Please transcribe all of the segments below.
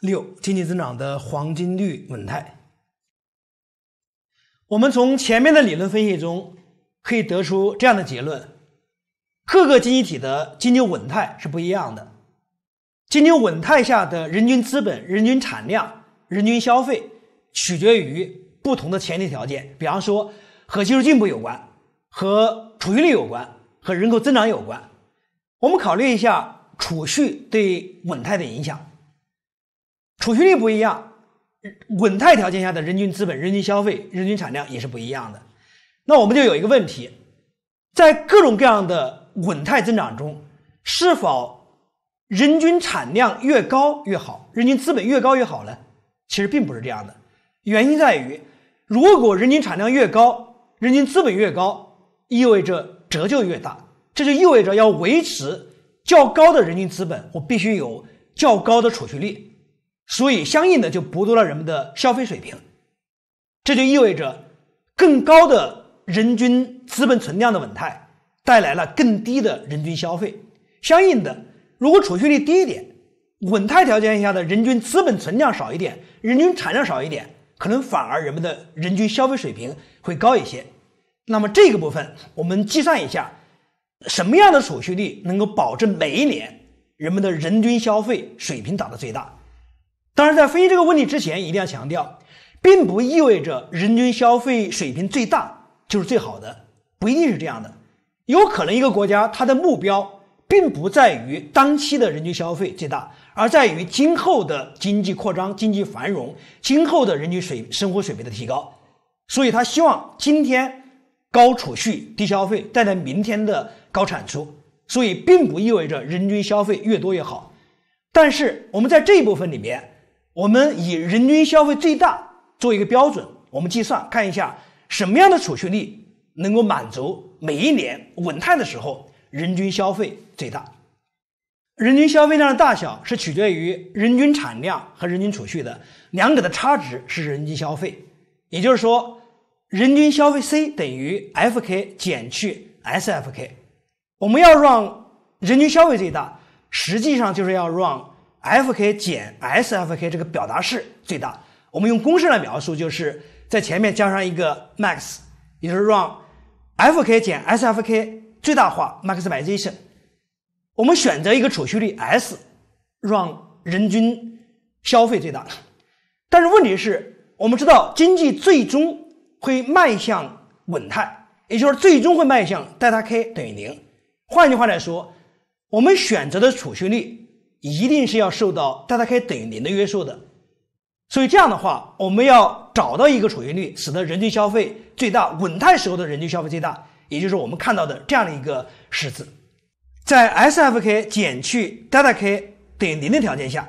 六经济增长的黄金率稳态。我们从前面的理论分析中可以得出这样的结论：各个经济体的经济稳态是不一样的。经济稳态下的人均资本、人均产量、人均消费，取决于不同的前提条件。比方说，和技术进步有关，和储蓄率有关，和人口增长有关。我们考虑一下储蓄对稳态的影响。储蓄率不一样，稳态条件下的人均资本、人均消费、人均产量也是不一样的。那我们就有一个问题，在各种各样的稳态增长中，是否人均产量越高越好，人均资本越高越好呢？其实并不是这样的。原因在于，如果人均产量越高，人均资本越高，意味着折旧越大，这就意味着要维持较高的人均资本，我必须有较高的储蓄率。所以，相应的就剥夺了人们的消费水平，这就意味着更高的人均资本存量的稳态带来了更低的人均消费。相应的，如果储蓄率低一点，稳态条件下的人均资本存量少一点，人均产量少一点，可能反而人们的人均消费水平会高一些。那么，这个部分我们计算一下，什么样的储蓄率能够保证每一年人们的人均消费水平达到最大？当然，在分析这个问题之前，一定要强调，并不意味着人均消费水平最大就是最好的，不一定是这样的。有可能一个国家它的目标并不在于当期的人均消费最大，而在于今后的经济扩张、经济繁荣、今后的人均水生活水平的提高。所以，他希望今天高储蓄、低消费带来明天的高产出。所以，并不意味着人均消费越多越好。但是，我们在这一部分里面。我们以人均消费最大做一个标准，我们计算看一下什么样的储蓄率能够满足每一年稳态的时候人均消费最大。人均消费量的大小是取决于人均产量和人均储蓄的，两者的差值是人均消费。也就是说，人均消费 c 等于 f k 减去 s f k。我们要让人均消费最大，实际上就是要让。f k 减 s f k 这个表达式最大，我们用公式来描述，就是在前面加上一个 max，也就是让 f k 减 s f k 最大化 maximization。我们选择一个储蓄率 s，让人均消费最大。但是问题是，我们知道经济最终会迈向稳态，也就是最终会迈向 delta k 等于零。换句话来说，我们选择的储蓄率。一定是要受到 d e t a k 等于零的约束的，所以这样的话，我们要找到一个储蓄率，使得人均消费最大，稳态时候的人均消费最大，也就是我们看到的这样的一个式子，在 s f k 减去 delta k 等于零的条件下，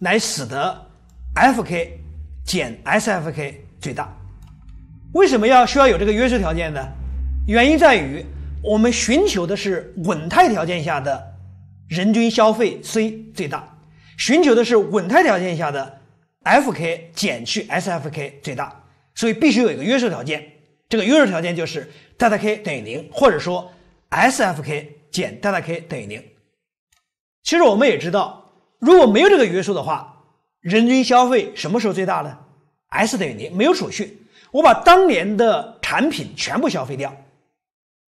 来使得 f k 减 s f k 最大。为什么要需要有这个约束条件呢？原因在于我们寻求的是稳态条件下的。人均消费 C 最大，寻求的是稳态条件下的 fK 减去 s fK 最大，所以必须有一个约束条件。这个约束条件就是 delta K 等于零，或者说 s fK 减 delta K 等于零。其实我们也知道，如果没有这个约束的话，人均消费什么时候最大呢？s 等于零，没有储蓄，我把当年的产品全部消费掉，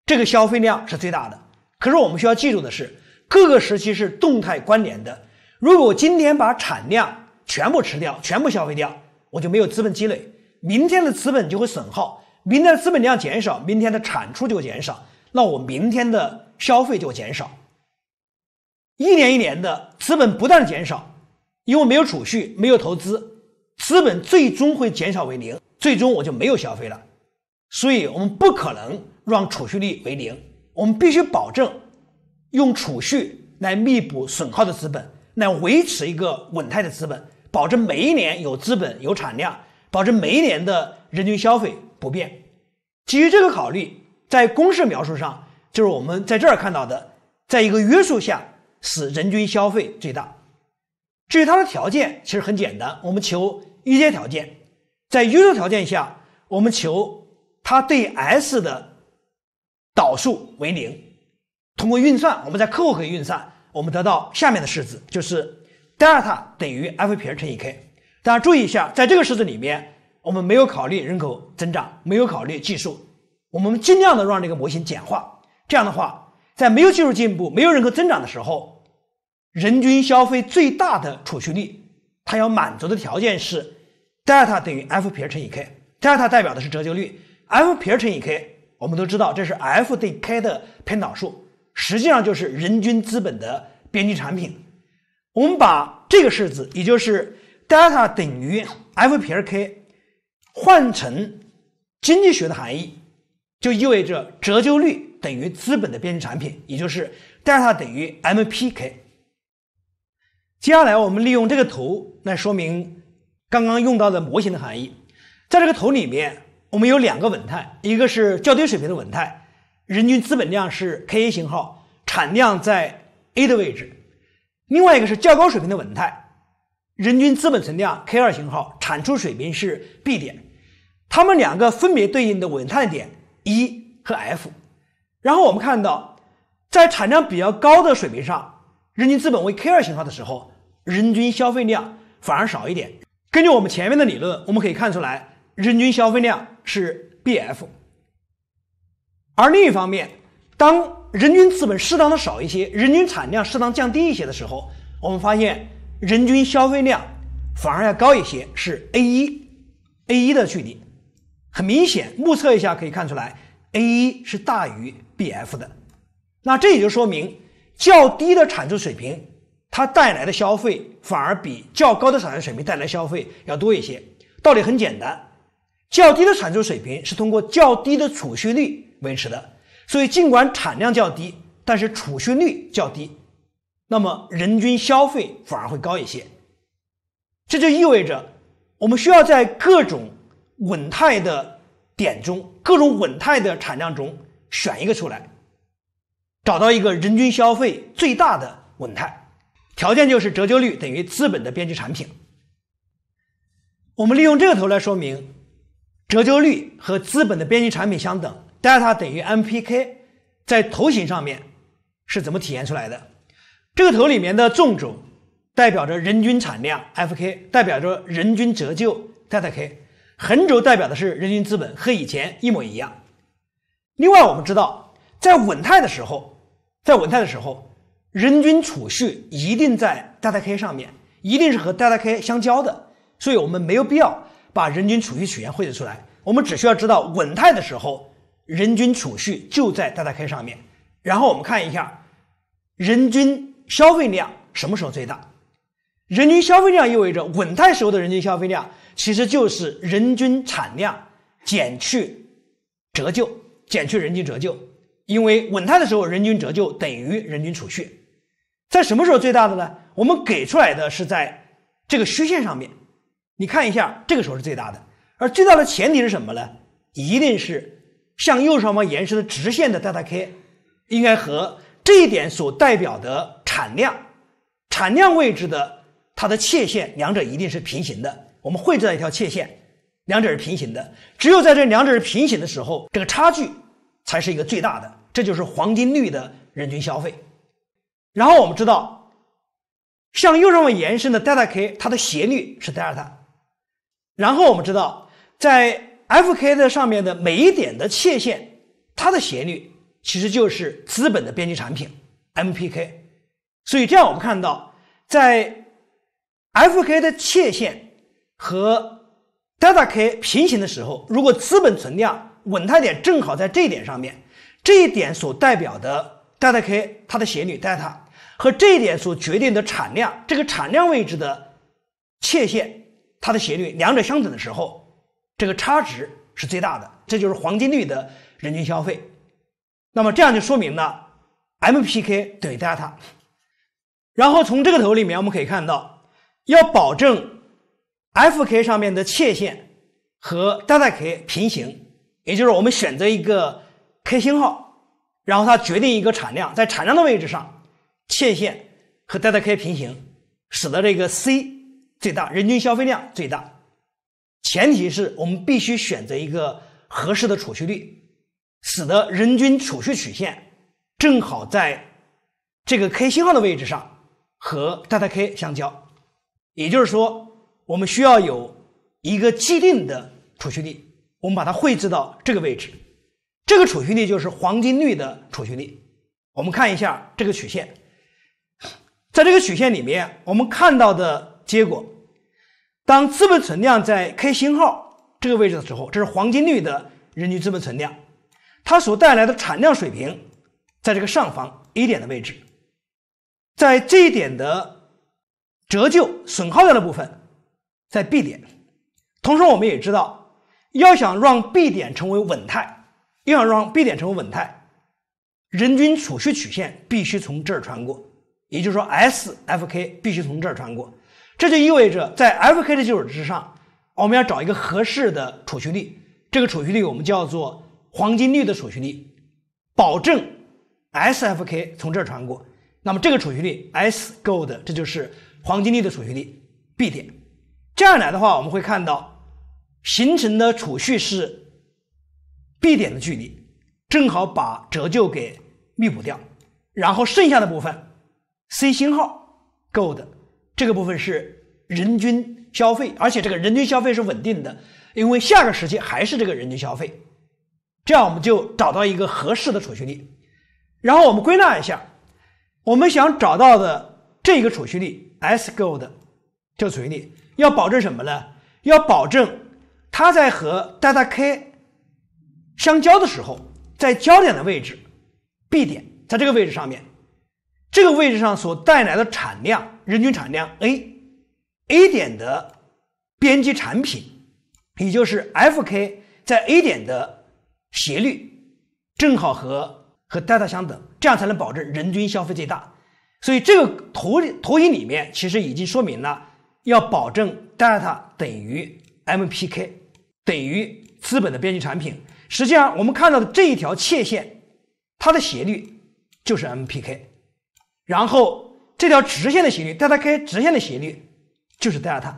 这个消费量是最大的。可是我们需要记住的是。各个时期是动态关联的。如果我今天把产量全部吃掉、全部消费掉，我就没有资本积累，明天的资本就会损耗，明天的资本量减少，明天的产出就会减少，那我明天的消费就会减少。一年一年的资本不断减少，因为没有储蓄、没有投资，资本最终会减少为零，最终我就没有消费了。所以我们不可能让储蓄率为零，我们必须保证。用储蓄来弥补损耗的资本，来维持一个稳态的资本，保证每一年有资本有产量，保证每一年的人均消费不变。基于这个考虑，在公式描述上，就是我们在这儿看到的，在一个约束下使人均消费最大。至于它的条件，其实很简单，我们求一阶条件，在约束条件下，我们求它对 S 的导数为零。通过运算，我们在客户可以运算，我们得到下面的式子，就是 delta 等于 f'' 撇乘以 k。大家注意一下，在这个式子里面，我们没有考虑人口增长，没有考虑技术，我们尽量的让这个模型简化。这样的话，在没有技术进步、没有人口增长的时候，人均消费最大的储蓄率，它要满足的条件是 delta 等于 f'' 撇乘以 k。delta 代表的是折旧率，f'' 撇乘以 k，我们都知道这是 f 对 k 的偏导数。实际上就是人均资本的边际产品。我们把这个式子，也就是 delta 等于 f' 撇 k，换成经济学的含义，就意味着折旧率等于资本的边际产品，也就是 delta 等于 M P K。接下来，我们利用这个图来说明刚刚用到的模型的含义。在这个图里面，我们有两个稳态，一个是较低水平的稳态。人均资本量是 K A 型号，产量在 A 的位置；另外一个是较高水平的稳态，人均资本存量 K 二型号，产出水平是 B 点。它们两个分别对应的稳态点 E 和 F。然后我们看到，在产量比较高的水平上，人均资本为 K 二型号的时候，人均消费量反而少一点。根据我们前面的理论，我们可以看出来，人均消费量是 B F。而另一方面，当人均资本适当的少一些，人均产量适当降低一些的时候，我们发现人均消费量反而要高一些，是 A 一 A 一的距离，很明显，目测一下可以看出来，A 一是大于 BF 的，那这也就说明较低的产出水平它带来的消费反而比较高的产出水平带来消费要多一些。道理很简单，较低的产出水平是通过较低的储蓄率。维持的，所以尽管产量较低，但是储蓄率较低，那么人均消费反而会高一些。这就意味着，我们需要在各种稳态的点中，各种稳态的产量中选一个出来，找到一个人均消费最大的稳态，条件就是折旧率等于资本的边际产品。我们利用这个图来说明，折旧率和资本的边际产品相等。delta 等于 MPK 在头形上面是怎么体现出来的？这个头里面的纵轴代表着人均产量，FK 代表着人均折旧 deltaK，横轴代表的是人均资本，和以前一模一样。另外，我们知道，在稳态的时候，在稳态的时候，人均储蓄一定在 deltaK 上面，一定是和 deltaK 相交的，所以我们没有必要把人均储蓄曲线绘制出来，我们只需要知道稳态的时候。人均储蓄就在大大 K 上面，然后我们看一下人均消费量什么时候最大？人均消费量意味着稳态时候的人均消费量其实就是人均产量减去折旧减去人均折旧，因为稳态的时候人均折旧等于人均储蓄，在什么时候最大的呢？我们给出来的是在这个虚线上面，你看一下这个时候是最大的，而最大的前提是什么呢？一定是。向右上方延伸的直线的德 t a k，应该和这一点所代表的产量、产量位置的它的切线，两者一定是平行的。我们绘制了一条切线，两者是平行的。只有在这两者是平行的时候，这个差距才是一个最大的。这就是黄金率的人均消费。然后我们知道，向右上方延伸的德 t a k，它的斜率是德尔塔。然后我们知道，在。Fk 的上面的每一点的切线，它的斜率其实就是资本的边际产品 MPK。所以这样我们看到，在 Fk 的切线和 delta k 平行的时候，如果资本存量稳态点正好在这一点上面，这一点所代表的 delta k 它的斜率 delta 和这一点所决定的产量这个产量位置的切线它的斜率两者相等的时候。这个差值是最大的，这就是黄金率的人均消费。那么这样就说明了 M P K 等于 delta。然后从这个图里面我们可以看到，要保证 F K 上面的切线和 d a t a K 平行，也就是我们选择一个 K 星号，然后它决定一个产量，在产量的位置上，切线和 d a t a K 平行，使得这个 C 最大，人均消费量最大。前提是我们必须选择一个合适的储蓄率，使得人均储蓄曲线正好在这个 K 信号的位置上和 delta K 相交。也就是说，我们需要有一个既定的储蓄率，我们把它绘制到这个位置。这个储蓄率就是黄金率的储蓄率。我们看一下这个曲线，在这个曲线里面，我们看到的结果。当资本存量在 K 星号这个位置的时候，这是黄金率的人均资本存量，它所带来的产量水平在这个上方 A 点的位置，在这一点的折旧损耗掉的部分在 B 点。同时，我们也知道，要想让 B 点成为稳态，要想让 B 点成为稳态，人均储蓄曲线必须从这儿穿过，也就是说，SFK 必须从这儿穿过。这就意味着，在 FK 的基础之上，我们要找一个合适的储蓄率。这个储蓄率我们叫做黄金率的储蓄率，保证 SFK 从这儿穿过。那么这个储蓄率 S gold，这就是黄金率的储蓄率 B 点。这样来的话，我们会看到形成的储蓄是 B 点的距离，正好把折旧给弥补掉，然后剩下的部分 C 星号 gold l d 这个部分是人均消费，而且这个人均消费是稳定的，因为下个时期还是这个人均消费，这样我们就找到一个合适的储蓄率。然后我们归纳一下，我们想找到的这个储蓄率 s gold 这个储蓄率要保证什么呢？要保证它在和 data K 相交的时候，在交点的位置 B 点，在这个位置上面，这个位置上所带来的产量。人均产量 a，a 点的边际产品，也就是 fK 在 a 点的斜率正好和和 delta 相等，这样才能保证人均消费最大。所以这个图图形里面其实已经说明了，要保证 delta 等于 MPK 等于资本的边际产品。实际上我们看到的这一条切线，它的斜率就是 MPK，然后。这条直线的斜率，德尔塔 k 直线的斜率就是德尔塔，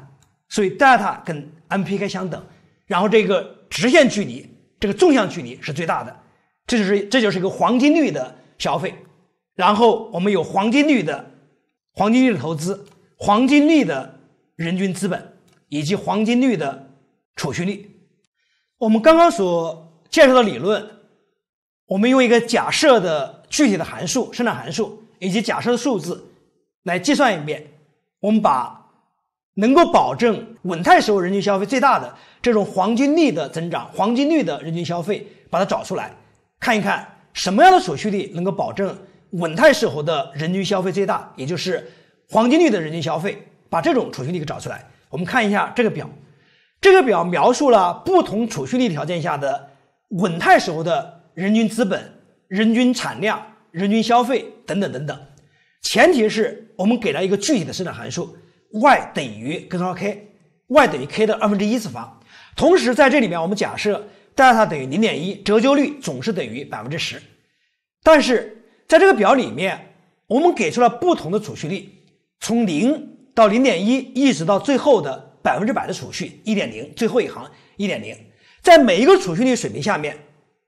所以德尔塔跟 MPK 相等。然后这个直线距离，这个纵向距离是最大的，这就是这就是一个黄金率的消费。然后我们有黄金率的黄金率的投资，黄金率的人均资本以及黄金率的储蓄率。我们刚刚所介绍的理论，我们用一个假设的具体的函数生产函数以及假设的数字。来计算一遍，我们把能够保证稳态时候人均消费最大的这种黄金率的增长、黄金率的人均消费，把它找出来，看一看什么样的储蓄率能够保证稳态时候的人均消费最大，也就是黄金率的人均消费，把这种储蓄率给找出来。我们看一下这个表，这个表描述了不同储蓄率条件下的稳态时候的人均资本、人均产量、人均消费等等等等。前提是我们给了一个具体的生产函数，y 等于根号 k，y 等于 k 的二分之一次方。同时在这里面，我们假设 delta 等于零点一，折旧率总是等于百分之十。但是在这个表里面，我们给出了不同的储蓄率，从零到零点一，一直到最后的百分之百的储蓄一点零，最后一行一点零。在每一个储蓄率水平下面，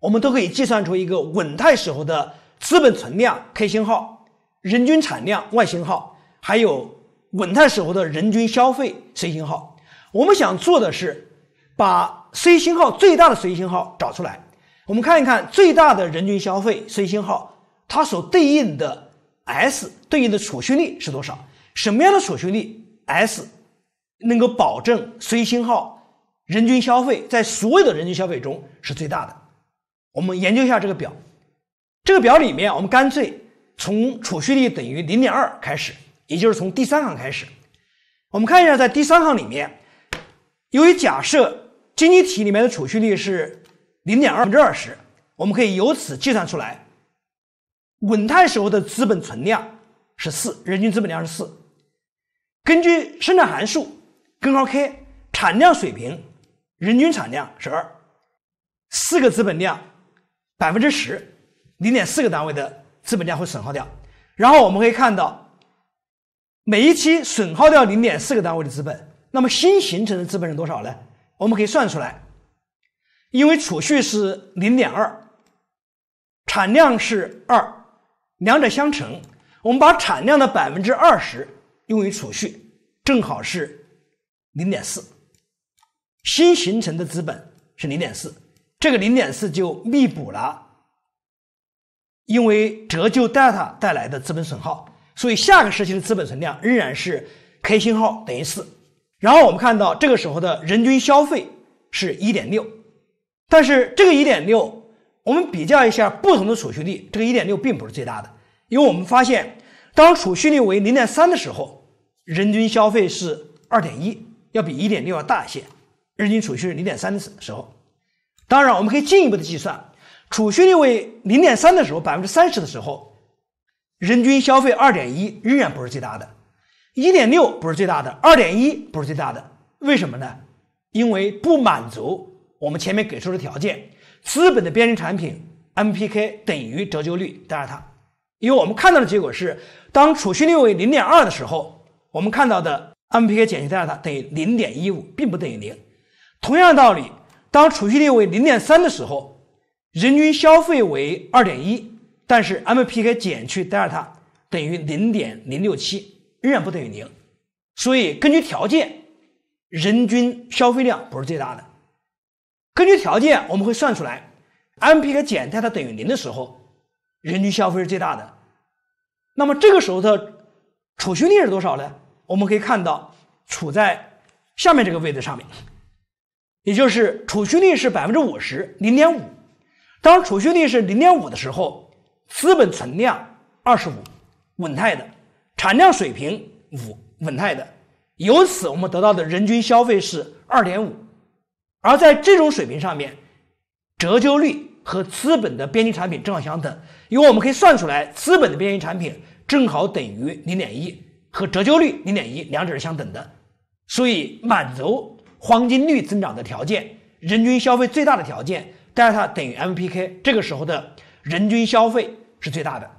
我们都可以计算出一个稳态时候的资本存量 k 星号。人均产量外星号，还有稳态时候的人均消费 C 星号。我们想做的是，把 C 星号最大的 C 星号找出来。我们看一看最大的人均消费 C 星号，它所对应的 S 对应的储蓄率是多少？什么样的储蓄率 S 能够保证 C 星号人均消费在所有的人均消费中是最大的？我们研究一下这个表。这个表里面，我们干脆。从储蓄率等于零点二开始，也就是从第三行开始，我们看一下，在第三行里面，由于假设经济体里面的储蓄率是零点二分之二十，我们可以由此计算出来，稳态时候的资本存量是四，人均资本量是四。根据生产函数根号 K，产量水平人均产量是二，四个资本量百分之十，零点四个单位的。资本量会损耗掉，然后我们可以看到，每一期损耗掉零点四个单位的资本，那么新形成的资本是多少呢？我们可以算出来，因为储蓄是零点二，产量是二，两者相乘，我们把产量的百分之二十用于储蓄，正好是零点四，新形成的资本是零点四，这个零点四就弥补了。因为折旧 delta 带来的资本损耗，所以下个时期的资本存量仍然是 k 星号等于四。然后我们看到这个时候的人均消费是一点六，但是这个一点六，我们比较一下不同的储蓄率，这个一点六并不是最大的，因为我们发现当储蓄率为零点三的时候，人均消费是二点一，要比一点六要大一些。日均储蓄是零点三的时候，当然我们可以进一步的计算。储蓄率为零点三的时候，百分之三十的时候，人均消费二点一仍然不是最大的，一点六不是最大的，二点一不是最大的。为什么呢？因为不满足我们前面给出的条件，资本的边际产品 MPK 等于折旧率德尔塔。因为我们看到的结果是，当储蓄率为零点二的时候，我们看到的 MPK 减去德尔塔等于零点一五，并不等于零。同样的道理，当储蓄率为零点三的时候。人均消费为二点一，但是 M P K 减去德尔塔等于零点零六七，仍然不等于零，所以根据条件，人均消费量不是最大的。根据条件，我们会算出来，M P K 减 delta 等于零的时候，人均消费是最大的。那么这个时候的储蓄率是多少呢？我们可以看到处在下面这个位置上面，也就是储蓄率是百分之五十，零点五。当储蓄率是零点五的时候，资本存量二十五，稳态的，产量水平五，稳态的。由此，我们得到的人均消费是二点五。而在这种水平上面，折旧率和资本的边际产品正好相等，因为我们可以算出来，资本的边际产品正好等于零点一，和折旧率零点一两者是相等的，所以满足黄金率增长的条件，人均消费最大的条件。delta 等于 MPK，这个时候的人均消费是最大的。